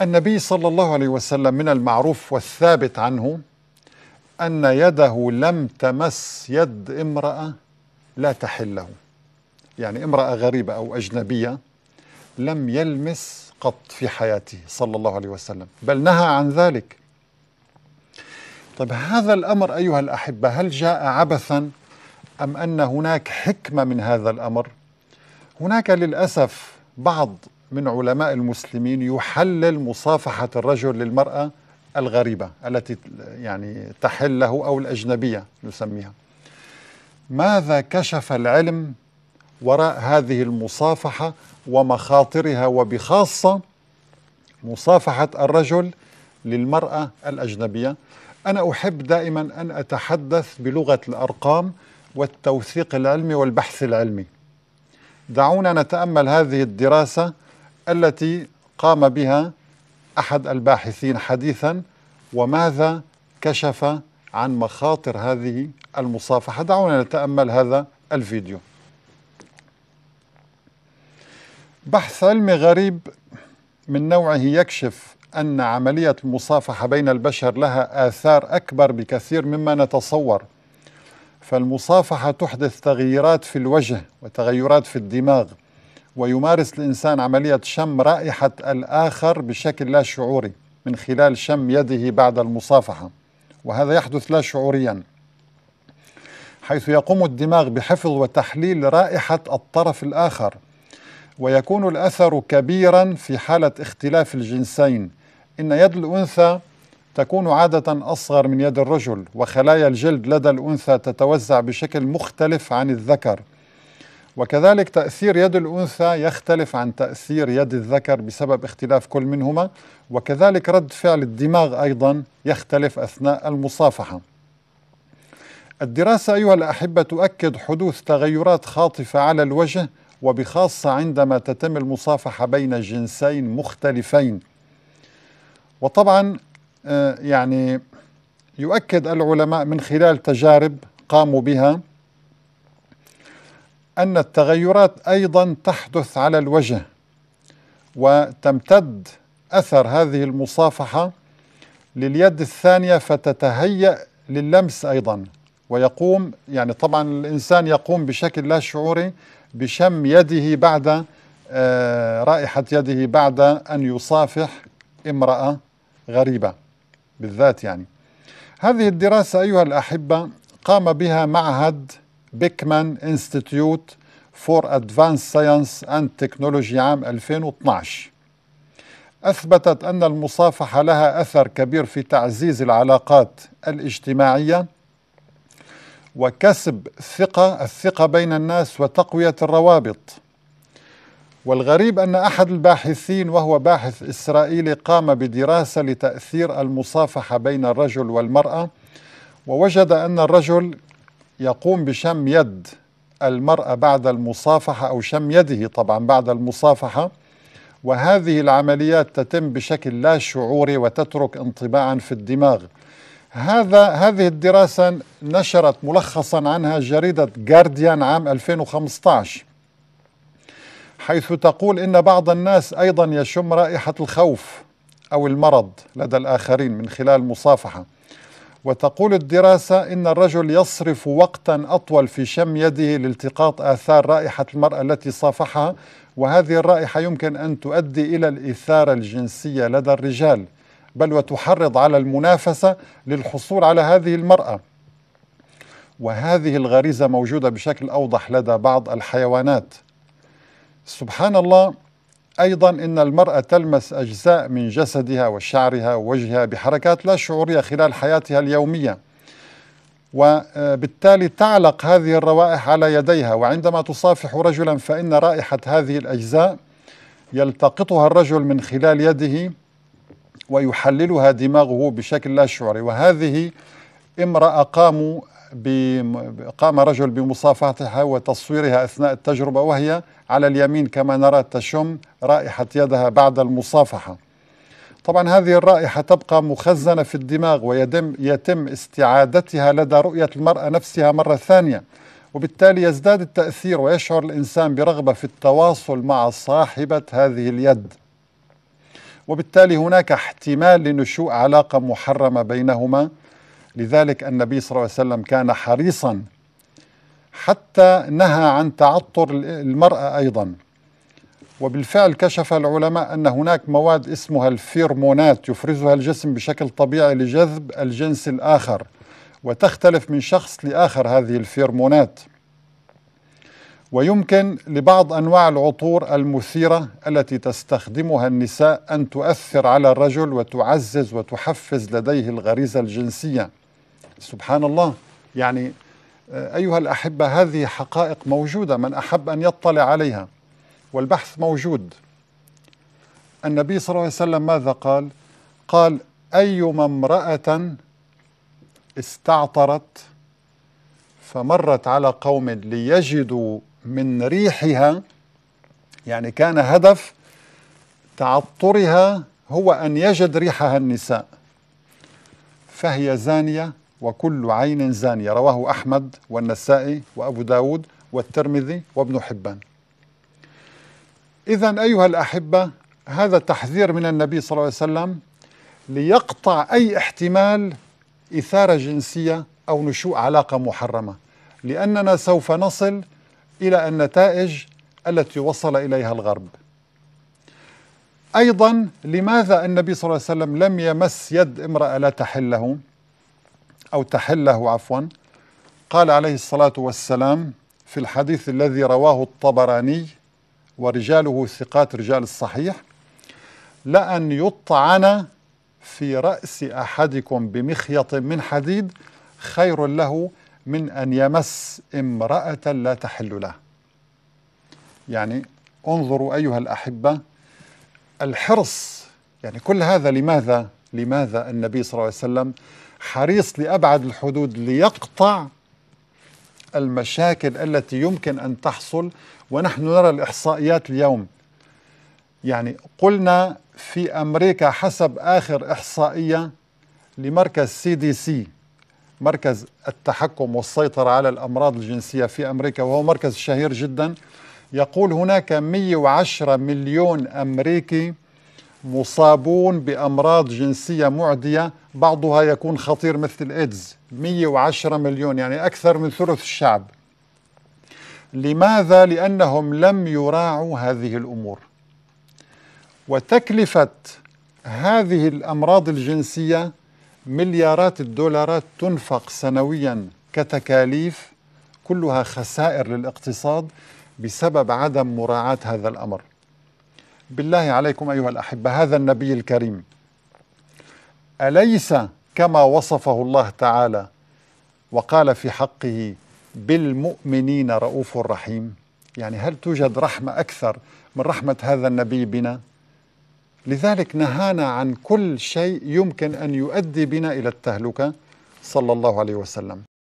النبي صلى الله عليه وسلم من المعروف والثابت عنه أن يده لم تمس يد امرأة لا تحله يعني امرأة غريبة أو أجنبية لم يلمس قط في حياته صلى الله عليه وسلم بل نهى عن ذلك طيب هذا الأمر أيها الأحبة هل جاء عبثا أم أن هناك حكمة من هذا الأمر هناك للأسف بعض من علماء المسلمين يحلل مصافحة الرجل للمرأة الغريبة التي يعني تحل له أو الأجنبية نسميها ماذا كشف العلم وراء هذه المصافحة ومخاطرها وبخاصة مصافحة الرجل للمرأة الأجنبية أنا أحب دائما أن أتحدث بلغة الأرقام والتوثيق العلمي والبحث العلمي دعونا نتأمل هذه الدراسة التي قام بها احد الباحثين حديثا وماذا كشف عن مخاطر هذه المصافحه دعونا نتامل هذا الفيديو بحث علمي غريب من نوعه يكشف ان عمليه المصافحه بين البشر لها اثار اكبر بكثير مما نتصور فالمصافحه تحدث تغييرات في الوجه وتغيرات في الدماغ ويمارس الإنسان عملية شم رائحة الآخر بشكل لا شعوري من خلال شم يده بعد المصافحة وهذا يحدث لا شعوريا حيث يقوم الدماغ بحفظ وتحليل رائحة الطرف الآخر ويكون الأثر كبيرا في حالة اختلاف الجنسين إن يد الأنثى تكون عادة أصغر من يد الرجل وخلايا الجلد لدى الأنثى تتوزع بشكل مختلف عن الذكر وكذلك تأثير يد الأنثى يختلف عن تأثير يد الذكر بسبب اختلاف كل منهما وكذلك رد فعل الدماغ أيضا يختلف أثناء المصافحة الدراسة أيها الأحبة تؤكد حدوث تغيرات خاطفة على الوجه وبخاصة عندما تتم المصافحة بين جنسين مختلفين وطبعا آه، يعني يؤكد العلماء من خلال تجارب قاموا بها أن التغيرات أيضا تحدث على الوجه وتمتد أثر هذه المصافحة لليد الثانية فتتهيأ للمس أيضا ويقوم يعني طبعا الإنسان يقوم بشكل لا شعوري بشم يده بعد آه، رائحة يده بعد أن يصافح امرأة غريبة بالذات يعني هذه الدراسة أيها الأحبة قام بها معهد بيكمان انستيتيوت فور أدفانس ساينس أند تكنولوجي عام 2012 أثبتت أن المصافحة لها أثر كبير في تعزيز العلاقات الاجتماعية وكسب الثقه الثقة بين الناس وتقوية الروابط والغريب أن أحد الباحثين وهو باحث إسرائيلي قام بدراسة لتأثير المصافحة بين الرجل والمرأة ووجد أن الرجل يقوم بشم يد المرأة بعد المصافحة أو شم يده طبعا بعد المصافحة وهذه العمليات تتم بشكل لا شعوري وتترك انطباعا في الدماغ هذا هذه الدراسة نشرت ملخصا عنها جريدة جارديان عام 2015 حيث تقول إن بعض الناس أيضا يشم رائحة الخوف أو المرض لدى الآخرين من خلال مصافحة وتقول الدراسة إن الرجل يصرف وقتا أطول في شم يده لالتقاط آثار رائحة المرأة التي صافحها وهذه الرائحة يمكن أن تؤدي إلى الإثارة الجنسية لدى الرجال بل وتحرض على المنافسة للحصول على هذه المرأة وهذه الغريزة موجودة بشكل أوضح لدى بعض الحيوانات سبحان الله أيضا إن المرأة تلمس أجزاء من جسدها وشعرها ووجهها بحركات لا شعورية خلال حياتها اليومية وبالتالي تعلق هذه الروائح على يديها وعندما تصافح رجلا فإن رائحة هذه الأجزاء يلتقطها الرجل من خلال يده ويحللها دماغه بشكل لا شعوري وهذه امرأة قاموا قام رجل بمصافحتها وتصويرها أثناء التجربة وهي على اليمين كما نرى تشم رائحة يدها بعد المصافحة طبعا هذه الرائحة تبقى مخزنة في الدماغ ويتم يتم استعادتها لدى رؤية المرأة نفسها مرة ثانية وبالتالي يزداد التأثير ويشعر الإنسان برغبة في التواصل مع صاحبة هذه اليد وبالتالي هناك احتمال لنشوء علاقة محرمة بينهما لذلك النبي صلى الله عليه وسلم كان حريصا حتى نهى عن تعطر المرأة أيضا وبالفعل كشف العلماء أن هناك مواد اسمها الفيرمونات يفرزها الجسم بشكل طبيعي لجذب الجنس الآخر وتختلف من شخص لآخر هذه الفيرمونات ويمكن لبعض انواع العطور المثيره التي تستخدمها النساء ان تؤثر على الرجل وتعزز وتحفز لديه الغريزه الجنسيه. سبحان الله يعني آه، ايها الاحبه هذه حقائق موجوده من احب ان يطلع عليها والبحث موجود. النبي صلى الله عليه وسلم ماذا قال؟ قال ايما امراه استعطرت فمرت على قوم ليجدوا من ريحها يعني كان هدف تعطرها هو أن يجد ريحها النساء فهي زانية وكل عين زانية رواه أحمد والنسائي وأبو داود والترمذي وابن حبان إذا أيها الأحبة هذا تحذير من النبي صلى الله عليه وسلم ليقطع أي احتمال إثارة جنسية أو نشوء علاقة محرمة لأننا سوف نصل إلى النتائج التي وصل إليها الغرب أيضا لماذا النبي صلى الله عليه وسلم لم يمس يد امرأة لا تحله أو تحله عفوا قال عليه الصلاة والسلام في الحديث الذي رواه الطبراني ورجاله ثقات رجال الصحيح لأن يطعن في رأس أحدكم بمخيط من حديد خير له من أن يمس امرأة لا تحل له يعني انظروا أيها الأحبة الحرص يعني كل هذا لماذا لماذا النبي صلى الله عليه وسلم حريص لأبعد الحدود ليقطع المشاكل التي يمكن أن تحصل ونحن نرى الإحصائيات اليوم يعني قلنا في أمريكا حسب آخر إحصائية لمركز سي دي سي مركز التحكم والسيطرة على الأمراض الجنسية في أمريكا وهو مركز شهير جدا يقول هناك 110 مليون أمريكي مصابون بأمراض جنسية معدية بعضها يكون خطير مثل الإيدز 110 مليون يعني أكثر من ثلث الشعب لماذا؟ لأنهم لم يراعوا هذه الأمور وتكلفة هذه الأمراض الجنسية مليارات الدولارات تنفق سنويا كتكاليف كلها خسائر للاقتصاد بسبب عدم مراعاة هذا الأمر بالله عليكم أيها الأحبة هذا النبي الكريم أليس كما وصفه الله تعالى وقال في حقه بالمؤمنين رؤوف رحيم يعني هل توجد رحمة أكثر من رحمة هذا النبي بنا لذلك نهانا عن كل شيء يمكن أن يؤدي بنا إلى التهلكة صلى الله عليه وسلم